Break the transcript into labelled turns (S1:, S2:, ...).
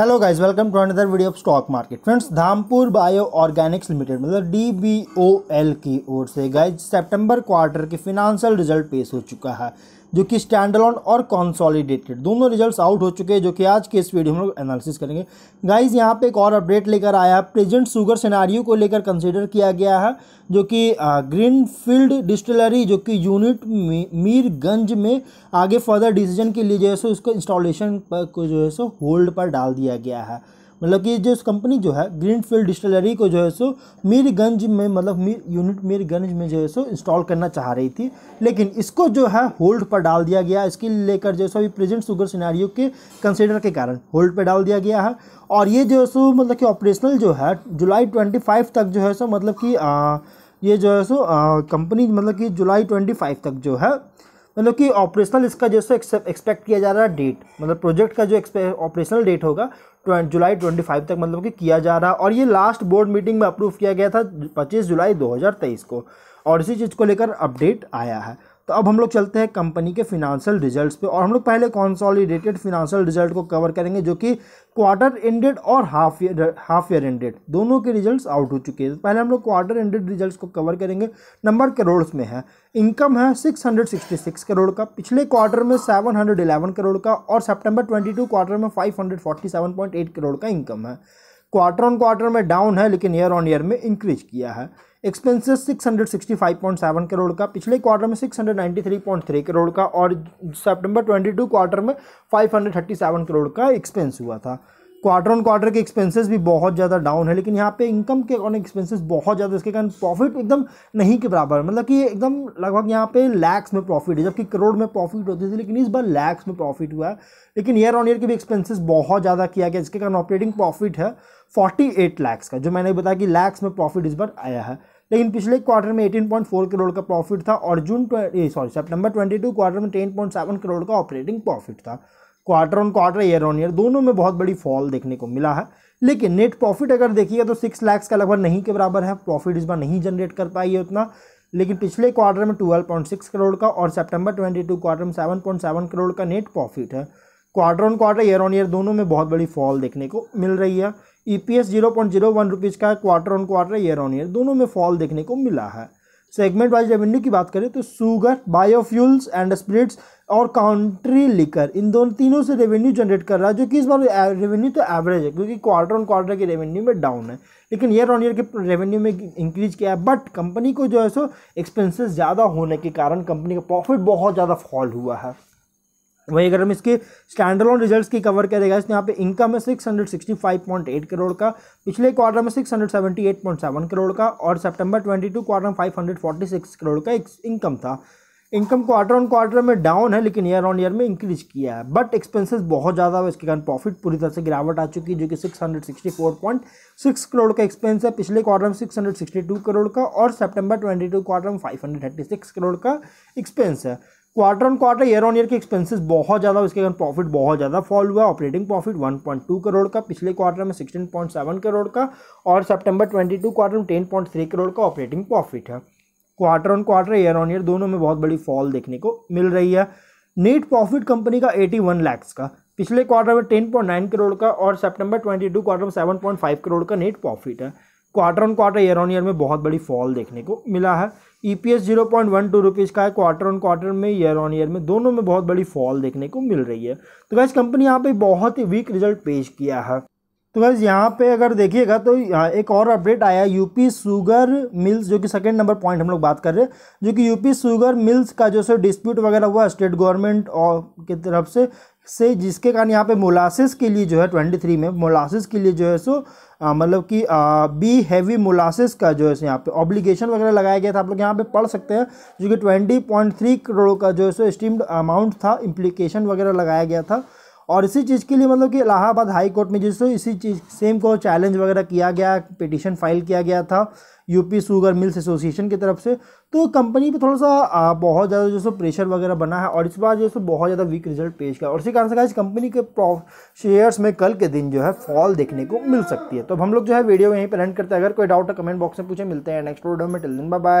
S1: hello guys welcome to another video of stock market friends Dhampur Bio Organics Limited मतलब D B O L की ओर से guys सितंबर quarter के financial result पेश हो चुका है जो कि स्टैंडलॉन और कॉन्सॉलिडेटेड दोनों रिजल्ट्स आउट हो चुके हैं जो कि आज के इस वीडियो में लोग एनालिसिस करेंगे गाइज यहाँ पे एक और अपडेट लेकर आया है प्रेजेंट शुगर सिनारियों को लेकर कंसिडर किया गया है जो कि ग्रीनफील्ड डिस्टिलरी जो कि यूनिट मीरगंज में आगे फर्दर डिसीजन के लिए जो है सो उसको इंस्टॉलेशन पर को जो है सो होल्ड पर डाल दिया गया है मतलब कि जो कंपनी जो है ग्रीन फील्ड डिस्टलरी को जो है सो मीरगंज में मतलब मीर यूनिट मीरगंज में जो है सो इंस्टॉल करना चाह रही थी लेकिन इसको जो है होल्ड पर डाल दिया गया इसके लेकर जो है सो अभी प्रेजेंट शुगर सिनारियो के कंसिडर के कारण होल्ड पर डाल दिया गया है और ये जो है सो मतलब कि ऑपरेशनल जो है जुलाई ट्वेंटी तक जो है सो मतलब कि ये जो है सो कंपनी मतलब कि जुलाई ट्वेंटी फाइव तक जो है मतलब कि ऑपरेशनल इसका जो एक्सपेक्ट किया जा रहा है डेट मतलब प्रोजेक्ट का जो ऑपरेशनल डेट होगा जुलाई ट्वेंटी फाइव तक मतलब कि किया जा रहा है और ये लास्ट बोर्ड मीटिंग में अप्रूव किया गया था पच्चीस जुलाई दो हज़ार तेईस को और इसी चीज़ को लेकर अपडेट आया है तो अब हम लोग चलते हैं कंपनी के फिनांशियल रिजल्ट्स पे और हम लोग पहले कॉन्सॉलिडेटेड फिनांशियल रिजल्ट को कवर करेंगे जो कि क्वार्टर एंडेड और half year half year ended दोनों के रिजल्ट्स आउट हो चुके हैं तो पहले हम लोग क्वार्टर एंडेड रिजल्ट्स को कवर करेंगे नंबर करोड़ में है इनकम है 666 करोड़ का पिछले क्वार्टर में 711 करोड़ का और ट्वेंटी टू क्वार्टर में एट करोड़ का इनकम है क्वार्टर ऑन क्वार्टर में डाउन है लेकिन ईयर ऑन ईयर में इंक्रीज किया है एक्सपेंसेस 665.7 करोड़ का पिछले क्वार्टर में 693.3 करोड़ का और सितंबर 22 क्वार्टर में 537 करोड़ का एक्सपेंस हुआ था क्वार्टर ऑन क्वार्टर के एक्सपेंसेस भी बहुत ज़्यादा डाउन है लेकिन यहाँ पे इनकम के ऑन एक्सपेंसेस बहुत ज़्यादा इसके कारण प्रॉफिट एकदम नहीं के बराबर मतलब कि एकदम लगभग यहाँ पे लैक्स में प्रॉफिट है जबकि करोड़ में प्रॉफिट होती थी लेकिन इस बार लैक्स में प्रॉफिट हुआ है लेकिन ईयर ऑन ईयर के भी एक्सपेंसिस बहुत ज़्यादा किया गया जिसके कारण ऑपरेटिंग प्रॉफिट है फोर्टी एट लैक्स का जो मैंने बताया कि लैक्स में प्रॉफिट इस बार आया है लेकिन पिछले क्वार्टर में एटीन पॉइंट फोर करोड़ का प्रॉफिट था और June sorry September twenty two quarter में टेन पॉइंट सेवन करोड़ का ऑपरेटिंग प्रॉफिट था quarter on quarter year on year दोनों में बहुत बड़ी फॉल देखने को मिला है लेकिन नेट प्रॉफिट अगर देखिए तो सिक्स लैक्स का लगभग नहीं के बराबर है प्रॉफिट इस बार नहीं जनरेट कर पाई है उतना लेकिन पिछले क्वार्टर में ट्वेल्व पॉइंट सिक्स करोड़ का और सेप्टेम्बर ट्वेंटी टू क्वार्टर में सेवन पॉइंट सेवन करोड़ का नेट प्रॉफिट है quarter on quarter year on year दोनों में बहुत बड़ी फॉल देखने को मिल रही है E P S zero point zero one rupees का quarter on quarter year on year दोनों में फॉल देखने को मिला है सेगमेंट वाइज रेवेन्यू की बात करें तो सुगर बायोफ्यूल्स एंड स्प्रिट्स और काउंट्री लिकर इन दोनों तीनों से रेवेन्यू जनरेट कर रहा है जो कि इस बार रेवेन्यू तो एवरेज है क्योंकि क्वार्टर ऑन क्वार्टर की रेवेन्यू में डाउन है लेकिन ईयर ऑन ईयर के रेवेन्यू में इंक्रीज किया है बट कंपनी को जो है सो एक्सपेंसेस ज़्यादा होने के कारण कंपनी का प्रॉफिट बहुत ज़्यादा फॉल हुआ है वहीं अगर हम इसके ऑन रिजल्ट की कवर करेगा इसने यहाँ पे इनकम है six hundred sixty five point eight crore का पिछले क्वार्टर में six hundred seventy eight point seven crore का और सितंबर ट्वेंटी टू क्वार्टर में five hundred forty six crore का इनकम था इनकम क्वार्टर ऑन क्वार्टर में डाउन है लेकिन ईयर ऑन ईयर में इंक्रीज किया है बट एक्सपेंसेस बहुत ज़्यादा है इसके कारण प्रॉफिट पूरी तरह से गिरावट आ चुकी है जो कि six hundred sixty four point six crore का एक्सपेंस है पिछले क्वार्टर में six hundred sixty two crore का और सेप्टेबर ट्वेंटी टू क्वार्टर में five hundred thirty six crore का एक्सपेंस है quarter on quarter year on year के एक्सपेंसेस बहुत ज़्यादा उसके कारण प्रॉफिट बहुत ज़्यादा फॉल हुआ ऑपरेटिंग प्रॉफिट 1.2 करोड़ का पिछले क्वार्टर में 16.7 करोड़ का और सितंबर 22 क्वार्टर में 10.3 करोड़ का ऑपरेटिंग प्रॉफिट है quarter on quarter year on year दोनों में बहुत बड़ी फॉल देखने को मिल रही है नेट प्रॉफिट कंपनी का एटी वन का पिछले क्वार्टर में टेन करोड़ का और सेप्टेम्बर ट्वेंटी क्वार्टर में सेवन करोड़ का नेट प्रॉफिट है quarter on quarter year on year में बहुत बड़ी फॉल देखने को मिला है E P S zero point one two rupees का है क्वार्टर ऑन क्वार्टर में ईयर ऑन ईयर में दोनों में बहुत बड़ी फॉल देखने को मिल रही है तो वैसे कंपनी यहाँ पे बहुत ही वीक रिजल्ट पेश किया है तो वैसे यहाँ पे अगर देखिएगा तो एक और अपडेट आया यूपी शुगर मिल्स जो कि सेकेंड नंबर पॉइंट हम लोग बात कर रहे हैं जो कि यूपी शुगर मिल्स का जो सो डिस्प्यूट वगैरह हुआ स्टेट गवर्नमेंट और की तरफ से से जिसके कारण यहाँ पे मोलासिस के लिए जो है ट्वेंटी थ्री में मोलासिस के लिए जो है सो मतलब कि बी हैवी मोलासिस का जो है सो यहाँ पे ऑब्लिगेशन वगैरह लगाया गया था आप लोग यहाँ पे पढ़ सकते हैं जो कि ट्वेंटी पॉइंट थ्री करोड़ का जो है सो स्टीम्ड अमाउंट था इम्प्लीकेशन वगैरह लगाया गया था और इसी चीज़ के लिए मतलब कि इलाहाबाद हाई कोर्ट में जिससे इसी चीज़ सेम को चैलेंज वगैरह किया गया पिटिशन फाइल किया गया था यूपी शुगर मिल्स एसोसिएशन की तरफ से तो कंपनी पे थोड़ा सा आ, बहुत ज़्यादा जो सो प्रेशर वगैरह बना है और इस बार जो सो बहुत ज़्यादा वीक रिजल्ट पेश किया और इसी कारण से इस कंपनी के शेयर्स में कल के दिन जो है फॉल देखने को मिल सकती है तो हम लोग जो है वीडियो यहीं पर एंड करते हैं अगर कोई डाउट है कमेंट बॉक्स में पूछे मिलते हैं नेक्स्ट वीडियो में टिल दिन बाय